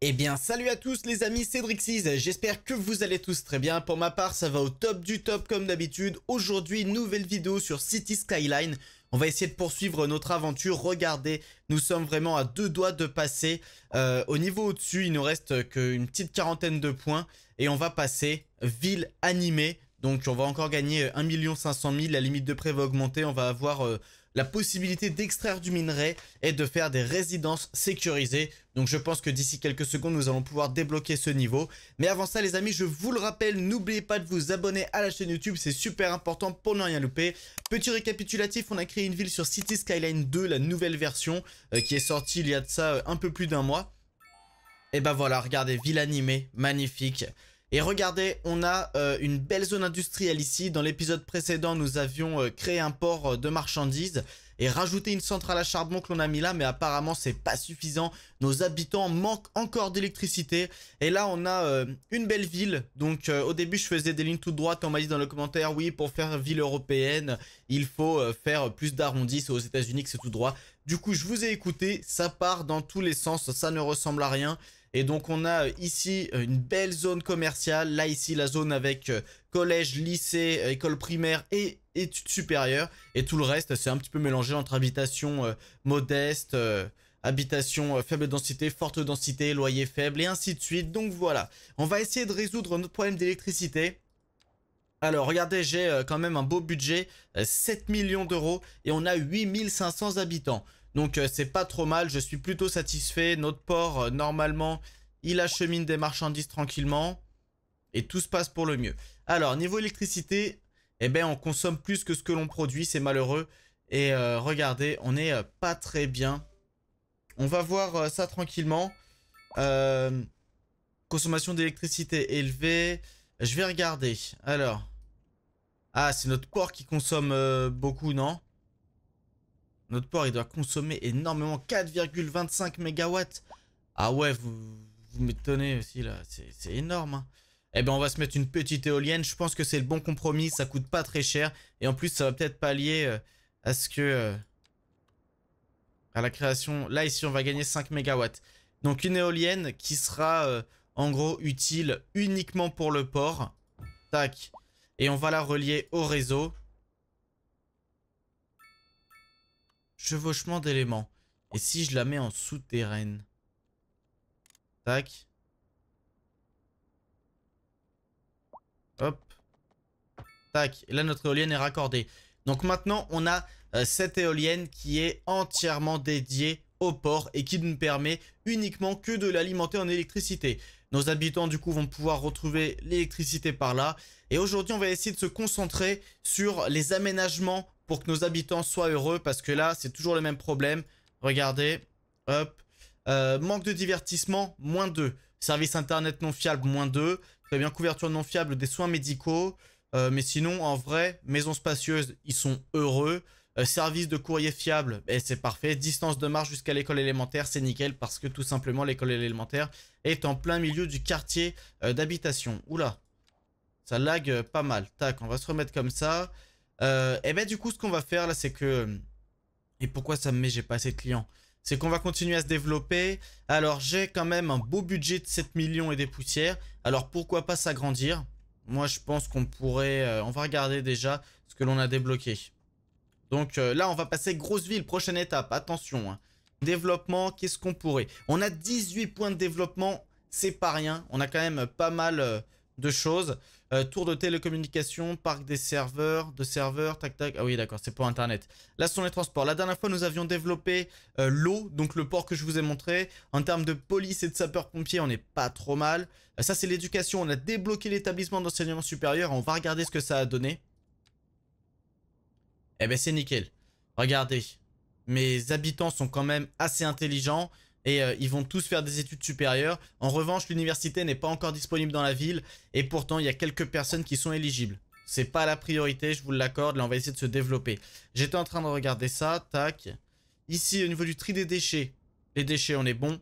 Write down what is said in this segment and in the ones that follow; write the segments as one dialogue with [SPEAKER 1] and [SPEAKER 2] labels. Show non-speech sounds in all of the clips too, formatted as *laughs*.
[SPEAKER 1] Eh bien salut à tous les amis, c'est Drixis, j'espère que vous allez tous très bien, pour ma part ça va au top du top comme d'habitude, aujourd'hui nouvelle vidéo sur City Skyline, on va essayer de poursuivre notre aventure, regardez, nous sommes vraiment à deux doigts de passer, euh, au niveau au-dessus il nous reste qu'une petite quarantaine de points, et on va passer ville animée, donc on va encore gagner 1 500 000, la limite de prêt va augmenter, on va avoir euh, la possibilité d'extraire du minerai et de faire des résidences sécurisées. Donc je pense que d'ici quelques secondes, nous allons pouvoir débloquer ce niveau. Mais avant ça, les amis, je vous le rappelle, n'oubliez pas de vous abonner à la chaîne YouTube. C'est super important pour ne rien louper. Petit récapitulatif, on a créé une ville sur City Skyline 2, la nouvelle version, euh, qui est sortie il y a de ça euh, un peu plus d'un mois. Et ben voilà, regardez, ville animée, magnifique. Et regardez, on a euh, une belle zone industrielle ici. Dans l'épisode précédent, nous avions euh, créé un port euh, de marchandises et rajouter une centrale à charbon que l'on a mis là, mais apparemment c'est pas suffisant. Nos habitants manquent encore d'électricité. Et là on a euh, une belle ville. Donc euh, au début je faisais des lignes toutes droites. On m'a dit dans le commentaire oui pour faire ville européenne il faut euh, faire plus d'arrondis. C'est aux États-Unis que c'est tout droit. Du coup je vous ai écouté. Ça part dans tous les sens. Ça ne ressemble à rien. Et donc on a ici une belle zone commerciale. Là ici la zone avec collège, lycée, école primaire et études supérieures et tout le reste c'est un petit peu mélangé entre habitation euh, modeste, euh, habitation euh, faible densité, forte densité, loyer faible et ainsi de suite. Donc voilà, on va essayer de résoudre notre problème d'électricité. Alors regardez, j'ai quand même un beau budget, 7 millions d'euros et on a 8500 habitants. Donc c'est pas trop mal, je suis plutôt satisfait. Notre port, normalement, il achemine des marchandises tranquillement et tout se passe pour le mieux. Alors niveau électricité, eh ben on consomme plus que ce que l'on produit, c'est malheureux. Et euh, regardez, on n'est euh, pas très bien. On va voir euh, ça tranquillement. consommation d'électricité élevée. Je vais regarder. Alors. Ah, c'est notre port qui consomme beaucoup, non Notre port, il doit consommer énormément. 4,25 MW. Ah ouais, vous, vous m'étonnez aussi là. C'est énorme. Hein eh ben on va se mettre une petite éolienne. Je pense que c'est le bon compromis, ça coûte pas très cher. Et en plus, ça va peut-être pallier euh, à ce que... Euh, à la création... Là, ici, on va gagner 5 mégawatts. Donc une éolienne qui sera euh, en gros utile uniquement pour le port. Tac. Et on va la relier au réseau. Chevauchement d'éléments. Et si je la mets en souterraine Tac. Hop. Tac. là, notre éolienne est raccordée. Donc maintenant, on a euh, cette éolienne qui est entièrement dédiée au port et qui ne permet uniquement que de l'alimenter en électricité. Nos habitants du coup vont pouvoir retrouver l'électricité par là. Et aujourd'hui on va essayer de se concentrer sur les aménagements pour que nos habitants soient heureux parce que là c'est toujours le même problème. Regardez, hop, euh, manque de divertissement, moins 2. Service internet non fiable, moins 2. Très bien, couverture non fiable des soins médicaux. Euh, mais sinon, en vrai, maison spacieuse, ils sont heureux. Euh, service de courrier fiable, eh, c'est parfait. Distance de marche jusqu'à l'école élémentaire, c'est nickel parce que tout simplement l'école élémentaire est en plein milieu du quartier euh, d'habitation. Oula, ça lag pas mal. Tac, on va se remettre comme ça. et eh ben du coup, ce qu'on va faire là, c'est que... Et pourquoi ça me met, j'ai pas assez de clients c'est qu'on va continuer à se développer. Alors j'ai quand même un beau budget de 7 millions et des poussières. Alors pourquoi pas s'agrandir Moi je pense qu'on pourrait... Euh, on va regarder déjà ce que l'on a débloqué. Donc euh, là on va passer grosse ville, prochaine étape, attention. Hein. Développement, qu'est-ce qu'on pourrait On a 18 points de développement, c'est pas rien. On a quand même pas mal euh, de choses. Euh, tour de télécommunication, parc des serveurs, de serveurs, tac tac. Ah oui, d'accord, c'est pour Internet. Là, ce sont les transports. La dernière fois, nous avions développé euh, l'eau, donc le port que je vous ai montré. En termes de police et de sapeurs-pompiers, on n'est pas trop mal. Euh, ça, c'est l'éducation. On a débloqué l'établissement d'enseignement supérieur. On va regarder ce que ça a donné. Eh ben, c'est nickel. Regardez. Mes habitants sont quand même assez intelligents et euh, ils vont tous faire des études supérieures. En revanche, l'université n'est pas encore disponible dans la ville et pourtant il y a quelques personnes qui sont éligibles. C'est pas la priorité, je vous l'accorde, là on va essayer de se développer. J'étais en train de regarder ça, tac. Ici, au niveau du tri des déchets, les déchets on est bon.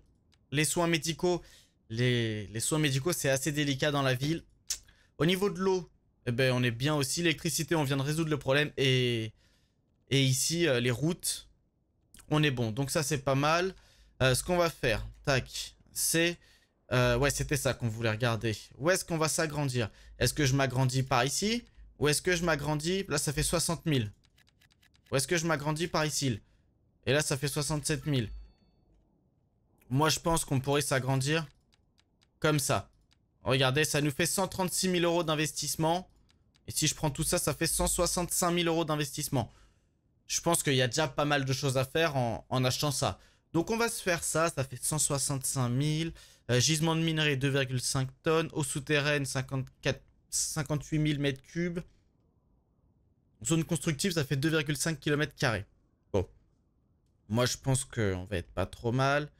[SPEAKER 1] Les soins médicaux, les, soins médicaux c'est assez délicat dans la ville. Au niveau de l'eau, eh ben, on est bien aussi. L'électricité, on vient de résoudre le problème et... ici, euh, les routes, on est bon. Donc ça, c'est pas mal. Euh, ce qu'on va faire, tac, c'est... Euh, ouais, c'était ça qu'on voulait regarder. Où est-ce qu'on va s'agrandir Est-ce que je m'agrandis par ici Ou est-ce que je m'agrandis... Là, ça fait 60 000. Ou est-ce que je m'agrandis par ici Et là, ça fait 67 000. Moi, je pense qu'on pourrait s'agrandir comme ça. Regardez, ça nous fait 136 000 euros d'investissement. Et si je prends tout ça, ça fait 165 000 euros d'investissement. Je pense qu'il y a déjà pas mal de choses à faire en achetant ça. Donc on va se faire ça, ça fait 165 000. Euh, gisement de minerais 2,5 tonnes. Eau souterraine 58 000 m3. Zone constructive, ça fait 2,5 km. Bon. Moi, je pense qu'on va être pas trop mal.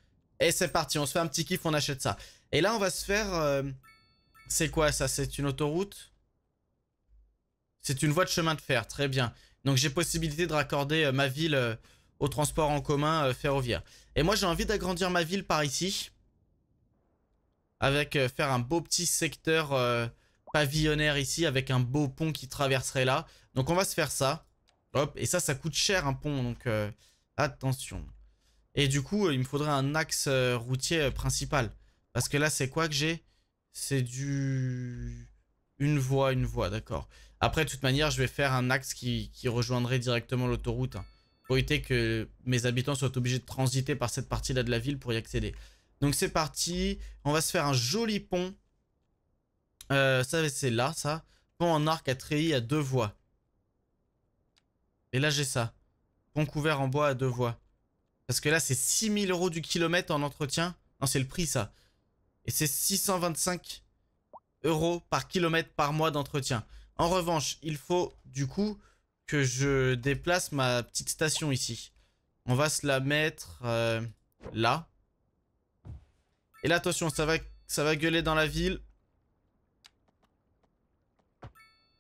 [SPEAKER 1] Et c'est parti, on se fait un petit kiff, on achète ça. Et là, on va se faire... Euh, c'est quoi ça C'est une autoroute C'est une voie de chemin de fer, très bien. Donc j'ai possibilité de raccorder euh, ma ville au transport en commun euh, ferroviaire. Et moi, j'ai envie d'agrandir ma ville par ici. Avec euh, faire un beau petit secteur euh, pavillonnaire ici, avec un beau pont qui traverserait là. Donc on va se faire ça. Hop, et ça, ça coûte cher un pont, donc attention. Et du coup, il me faudrait un axe routier principal. Parce que là, c'est quoi que j'ai C'est du... Une voie, une voie, d'accord. Après, de toute manière, je vais faire un axe qui rejoindrait directement l'autoroute. Hein pour éviter que mes habitants soient obligés de transiter par cette partie-là de la ville pour y accéder. Donc c'est parti, on va se faire un joli pont. Euh, ça c'est là, ça. Pont en arc à treillis à deux voies. Et là j'ai ça. Pont couvert en bois à deux voies. Parce que là c'est 6000 euros du kilomètre en entretien. Non c'est le prix ça. Et c'est 625 euros par kilomètre par mois d'entretien. En revanche, il faut du coup que je déplace ma petite station ici. On va se la mettre euh, là. Et là, attention, ça va, ça va gueuler dans la ville.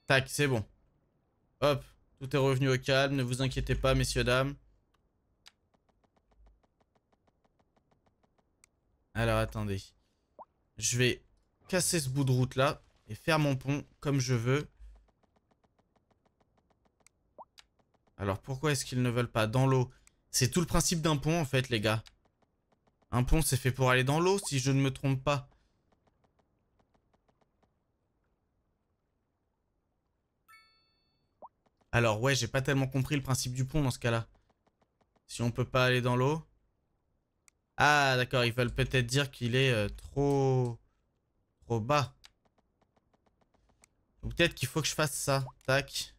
[SPEAKER 1] Tac, c'est bon. Hop, tout est revenu au calme. Ne vous inquiétez pas, messieurs, dames. Alors, attendez. Je vais casser ce bout de route là et faire mon pont comme je veux. Alors pourquoi est-ce qu'ils ne veulent pas dans l'eau C'est tout le principe d'un pont en fait les gars. Un pont c'est fait pour aller dans l'eau si je ne me trompe pas. Alors ouais j'ai pas tellement compris le principe du pont dans ce cas là. Si on peut pas aller dans l'eau. Ah d'accord ils veulent peut-être dire qu'il est euh, trop... Trop bas. Donc peut-être qu'il faut que je fasse ça. Tac.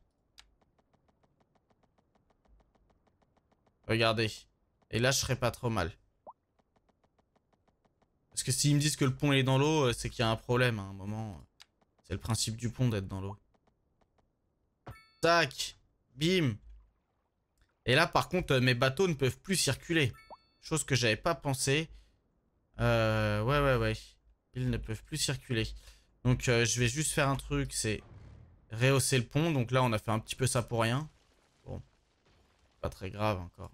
[SPEAKER 1] Regardez. Et là, je serais pas trop mal. Parce que s'ils me disent que le pont est dans l'eau, euh, c'est qu'il y a un problème à un moment. Euh, c'est le principe du pont d'être dans l'eau. Tac Bim Et là, par contre, euh, mes bateaux ne peuvent plus circuler. Chose que j'avais pas pensé. ouais, ouais, ouais. Ils ne peuvent plus circuler. Donc, je vais juste faire un truc, c'est rehausser le pont. Donc là, on a fait un petit peu ça pour rien. Pas très grave encore.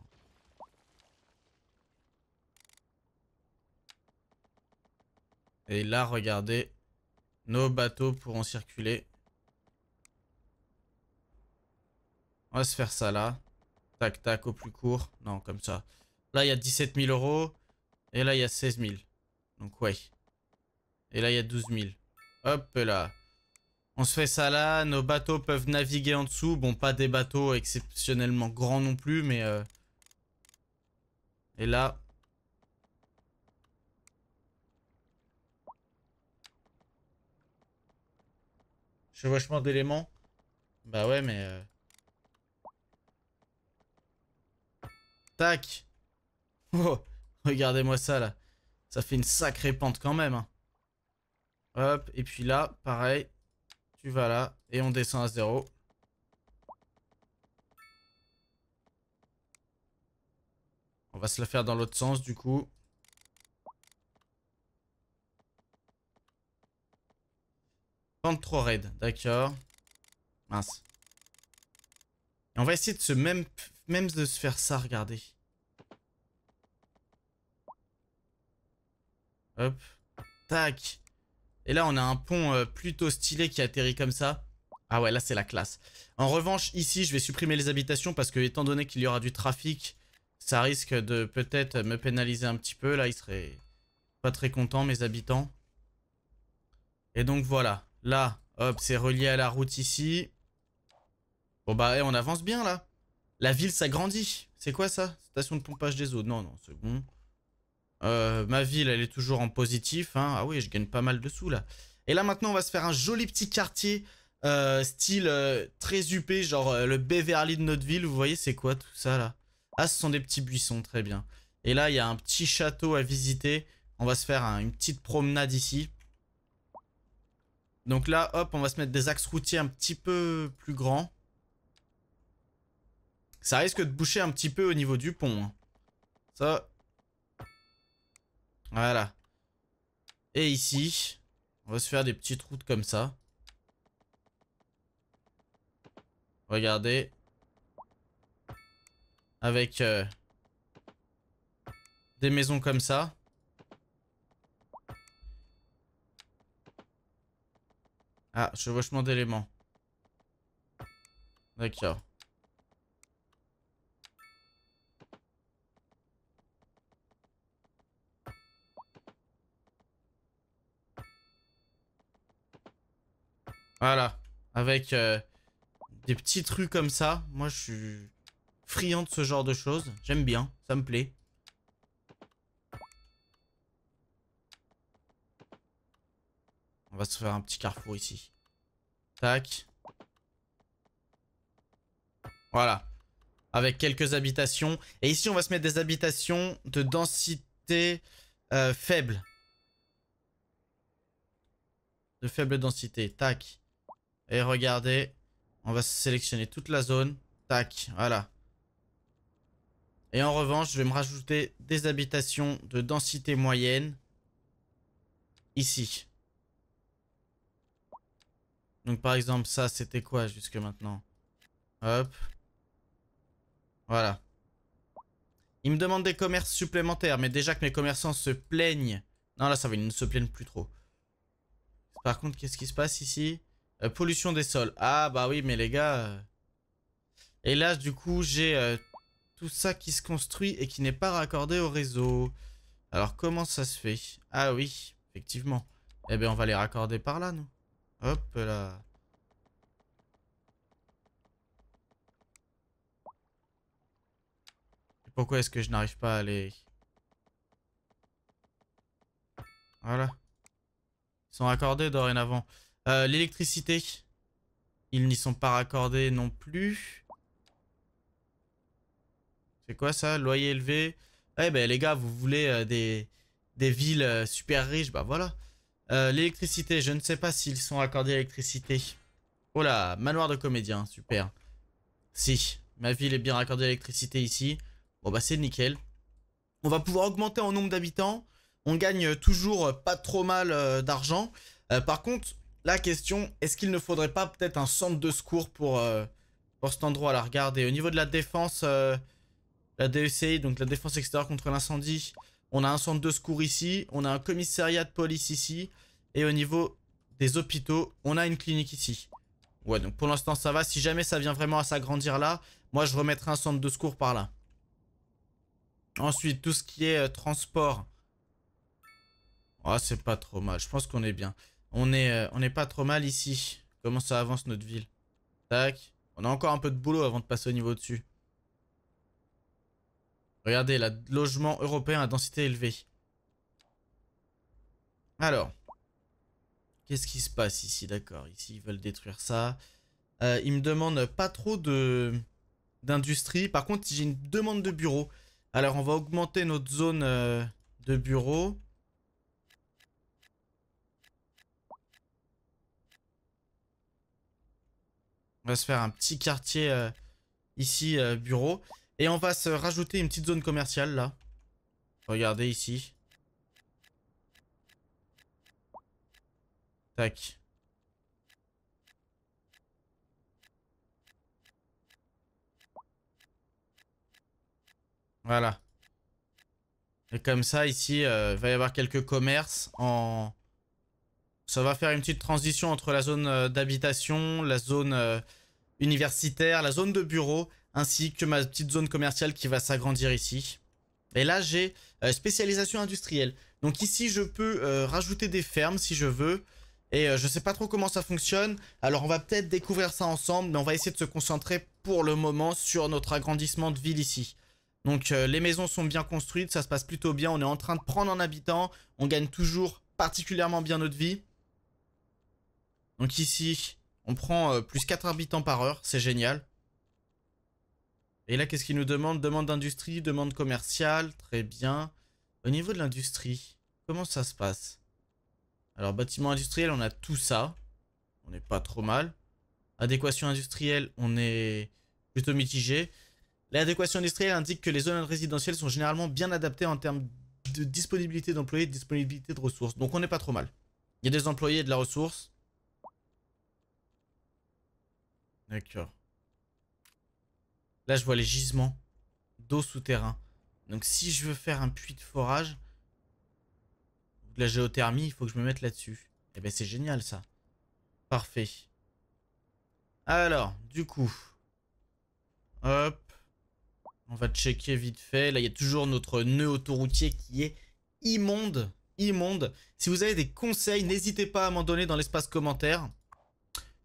[SPEAKER 1] Et là, regardez, nos bateaux pourront circuler. On va se faire ça là. Tac, tac, au plus court. Non, comme ça. Là, il y a 17 000 euros. Et là, il y a 16 000. Donc, ouais. Et là, il y a 12 000. Hop là. On se fait ça là, nos bateaux peuvent naviguer en dessous. Bon, pas des bateaux exceptionnellement grands non plus, mais... Euh, et là... Chevauchement d'éléments Bah ouais, mais... Euh, tac *laughs* Oh Regardez-moi ça, là. Ça fait une sacrée pente quand même. Hein. Hop, et puis là, pareil. Tu vas là et on descend à zéro. On va se la faire dans l'autre sens du coup. 23 raids. d'accord. Mince. on va essayer de se même, même de se faire ça, regardez. Hop. Tac. Et là, on a un pont euh, plutôt stylé qui atterrit comme ça. Ah ouais, là, c'est la classe. En revanche, ici, je vais supprimer les habitations parce que, étant donné qu'il y aura du trafic, ça risque de peut-être me pénaliser un petit peu. Là, ils seraient pas très contents, mes habitants. Et donc, voilà. Là, hop, c'est relié à la route ici. Bon, bah, eh, on avance bien, là. La ville s'agrandit. C'est quoi, ça Station de pompage des eaux. Non, non, c'est bon. Euh, ma ville, elle est toujours en positif. Hein. Ah oui, je gagne pas mal de sous là. Et là maintenant, on va se faire un joli petit quartier euh, style euh, très UP genre le Beverly de notre ville. Vous voyez, c'est quoi tout ça là Ah, ce sont des petits buissons, très bien. Et là, il y a un petit château à visiter. On va se faire une petite promenade ici. Donc là, hop, on va se mettre des axes routiers un petit peu plus grands. Ça risque de boucher un petit peu au niveau du pont. Hein. Ça, voilà. Et ici, on va se faire des petites routes comme ça. Regardez. Avec euh, des maisons comme ça. Ah, chevauchement d'éléments. D'accord. Voilà. Avec euh, des petits trucs comme ça. Moi, je suis friand de ce genre de choses. J'aime bien. Ça me plaît. On va se faire un petit carrefour ici. Tac. Voilà. Avec quelques habitations. Et ici, on va se mettre des habitations de densité euh, faible. De faible densité. Tac. Et regardez, on va sélectionner toute la zone. Tac, voilà. Et en revanche, je vais me rajouter des habitations de densité moyenne. Ici. Donc par exemple, ça, c'était quoi jusque maintenant Hop. Voilà. Il me demande des commerces supplémentaires, mais déjà que mes commerçants se plaignent... Non, là, ça va, ils ne se plaignent plus trop. Par contre, qu'est-ce qui se passe ici euh, pollution des sols. Ah bah oui, mais les gars... Euh, et là, du coup, j'ai euh, tout ça qui se construit et qui n'est pas raccordé au réseau. Alors, comment ça se fait Ah oui, effectivement. Eh bien, on va les raccorder par là, nous. Hop là. pourquoi est-ce que je n'arrive pas à les... Voilà. Ils sont raccordés dorénavant. Euh, l'électricité. Ils n'y sont pas raccordés non plus. C'est quoi ça Loyer élevé. Eh ben les gars, vous voulez euh, des, villes euh, super riches Bah voilà. L'électricité, je ne sais pas s'ils sont raccordés à l'électricité. Oh là, manoir de comédien, super. Si, ma ville est bien raccordée à l'électricité ici. Bon bah c'est nickel. On va pouvoir augmenter en nombre d'habitants. On gagne toujours pas trop mal d'argent. par contre, la question, est-ce qu'il ne faudrait pas peut-être un centre de secours pour, euh, cet endroit Alors, Regardez, au niveau de la défense, euh, la DECI, donc la défense extérieure contre l'incendie, on a un centre de secours ici, on a un commissariat de police ici, et au niveau des hôpitaux, on a une clinique ici. Ouais, donc pour l'instant ça va. Si jamais ça vient vraiment à s'agrandir là, moi je remettrai un centre de secours par là. Ensuite, tout ce qui est euh, transport. Ah, c'est pas trop mal. Je pense qu'on est bien. On est, euh, on pas trop mal ici. Comment ça avance notre ville Tac. On a encore un peu de boulot avant de passer au niveau dessus. Regardez, la logement européen à densité élevée. Alors, qu'est-ce qui se passe ici D'accord, ici ils veulent détruire ça. Euh, ils me demandent pas trop de d'industrie. Par contre, j'ai une demande de bureau. Alors, on va augmenter notre zone euh, de bureau. On va se faire un petit quartier euh, ici, euh, bureau. Et on va se rajouter une petite zone commerciale là. Regardez ici. Tac. Voilà. Et comme ça, ici, il euh, va y avoir quelques commerces en, ça va faire une petite transition entre la zone euh, d'habitation, la zone euh, universitaire, la zone de bureau, ainsi que ma petite zone commerciale qui va s'agrandir ici. Et là, j'ai euh, spécialisation industrielle. Donc ici, je peux rajouter des fermes si je veux. Et je ne sais pas trop comment ça fonctionne. Alors on va peut-être découvrir ça ensemble, mais on va essayer de se concentrer pour le moment sur notre agrandissement de ville ici. Donc les maisons sont bien construites, ça se passe plutôt bien, on est en train de prendre en habitant, on gagne toujours particulièrement bien notre vie. Donc ici, on prend euh, plus 4 habitants par heure, c'est génial. Et là, qu'est-ce qu'il nous demande Demande d'industrie, demande commerciale, très bien. Au niveau de l'industrie, comment ça se passe Alors, bâtiment industriel, on a tout ça. On n'est pas trop mal. Adéquation industrielle, on est plutôt mitigé. L'adéquation industrielle indique que les zones résidentielles sont généralement bien adaptées en termes de disponibilité d'employés et de disponibilité de ressources. Donc on n'est pas trop mal. Il y a des employés et de la ressource. D'accord. Là, je vois les gisements d'eau souterrain. Donc, si je veux faire un puits de forage, de la géothermie, il faut que je me mette là-dessus. et eh ben, c'est génial, ça. Parfait. Alors, du coup... Hop. On va checker vite fait. Là, il y a toujours notre nœud autoroutier qui est immonde. Immonde. Si vous avez des conseils, n'hésitez pas à m'en donner dans l'espace commentaire.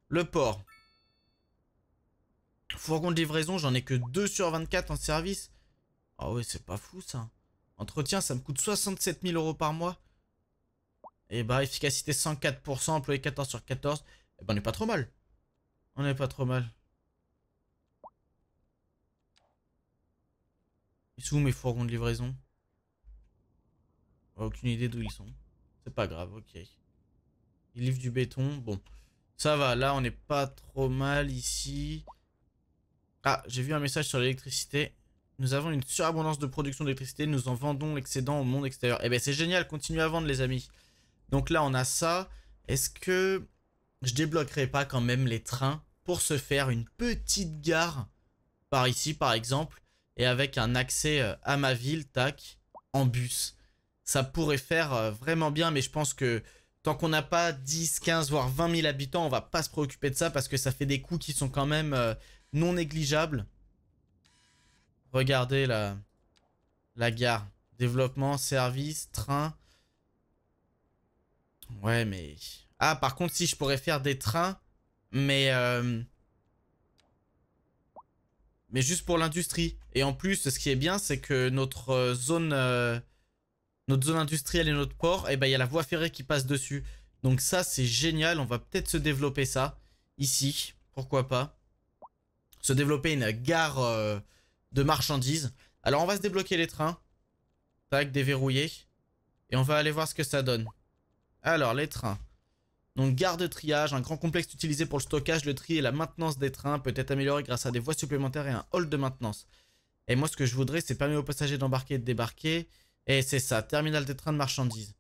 [SPEAKER 1] Le port. Fourgon de livraison, j'en ai que 2 sur 24 en service. Ah ouais, c'est pas fou ça. Entretien, ça me coûte 67 000 euros par mois. Et eh bah, efficacité 104%, employé 14 sur 14. Et ben, on est pas trop mal. On est pas trop mal. Ils sont où mes fourgons de livraison Aucune idée d'où ils sont. C'est pas grave, ok. Ils livrent du béton. Bon, ça va. Là, on n'est pas trop mal ici. Ah, j'ai vu un message sur l'électricité. Nous avons une surabondance de production d'électricité. Nous en vendons l'excédent au monde extérieur. Eh ben, c'est génial. Continuez à vendre, les amis. Donc là, on a ça. Est-ce que je débloquerai pas quand même les trains pour se faire une petite gare par ici, par exemple, et avec un accès euh, à ma ville, tac, en bus Ça pourrait faire euh, vraiment bien, mais je pense que tant qu'on n'a pas 10, 15, voire 20 000 habitants, on va pas se préoccuper de ça parce que ça fait des coûts qui sont quand même euh, non négligeable. Regardez la, la gare. Développement, service, train. Ouais, mais... Ah, par contre, si je pourrais faire des trains, mais... Euh, mais juste pour l'industrie. Et en plus, ce qui est bien, c'est que notre euh, zone... Euh, notre zone industrielle et notre port, et eh ben, il y a la voie ferrée qui passe dessus. Donc ça, c'est génial. On va peut-être se développer ça. Ici, pourquoi pas se développer une gare euh, de marchandises. Alors on va se débloquer les trains. Tac, déverrouiller. Et on va aller voir ce que ça donne. Alors les trains. Donc gare de triage, un grand complexe utilisé pour le stockage, le tri et la maintenance des trains peut être amélioré grâce à des voies supplémentaires et un hall de maintenance. Et moi ce que je voudrais c'est permettre aux passagers d'embarquer et de débarquer. Et c'est ça, terminal des trains de marchandises.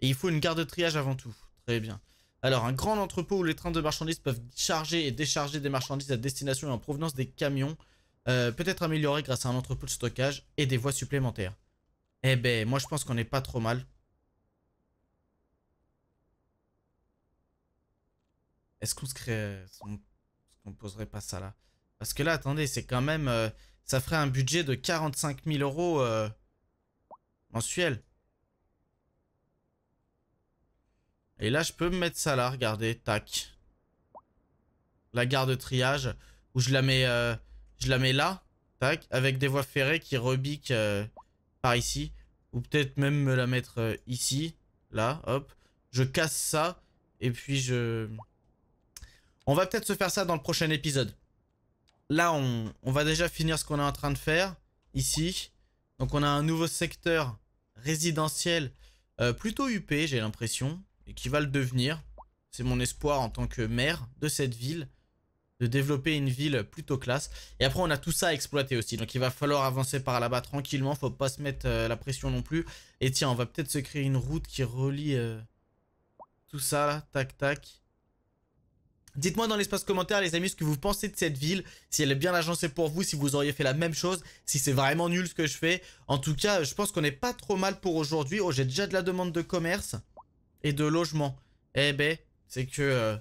[SPEAKER 1] il faut une gare de triage avant tout. Très bien. Alors, un grand entrepôt où les trains de marchandises peuvent charger et décharger des marchandises à destination et en provenance des camions euh, peut être amélioré grâce à un entrepôt de stockage et des voies supplémentaires. Eh ben, moi je pense qu'on n'est pas trop mal. Est-ce qu'on se crée... qu'on poserait pas ça là Parce que là, attendez, c'est quand même... Euh, ça ferait un budget de 45 000 euros euh, mensuel. Et là, je peux me mettre ça là, regardez, tac. La gare de triage, où je la mets, euh, je la mets là, tac, avec des voies ferrées qui rebiquent euh, par ici. Ou peut-être même me la mettre euh, ici, là, hop. Je casse ça, et puis je... On va peut-être se faire ça dans le prochain épisode. Là, on, on va déjà finir ce qu'on est en train de faire, ici. Donc on a un nouveau secteur résidentiel, plutôt UP, j'ai l'impression et qui va le devenir. C'est mon espoir en tant que maire de cette ville, de développer une ville plutôt classe. Et après, on a tout ça à exploiter aussi. Donc, il va falloir avancer par là-bas tranquillement. Faut pas se mettre euh, la pression non plus. Et tiens, on va peut-être se créer une route qui relie euh, tout ça. Tac, tac. Dites-moi dans l'espace commentaire, les amis, ce que vous pensez de cette ville, si elle est bien agencée pour vous, si vous auriez fait la même chose, si c'est vraiment nul ce que je fais. En tout cas, je pense qu'on n'est pas trop mal pour aujourd'hui. Oh, j'ai déjà de la demande de commerce et de logement. Eh ben, c'est que euh,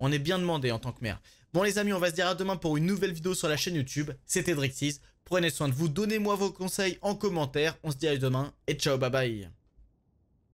[SPEAKER 1] on est bien demandé en tant que maire. Bon les amis, on va se dire à demain pour une nouvelle vidéo sur la chaîne YouTube. C'était Drixis. Prenez soin de vous, donnez-moi vos conseils en commentaire. On se dit à demain et ciao, bye bye.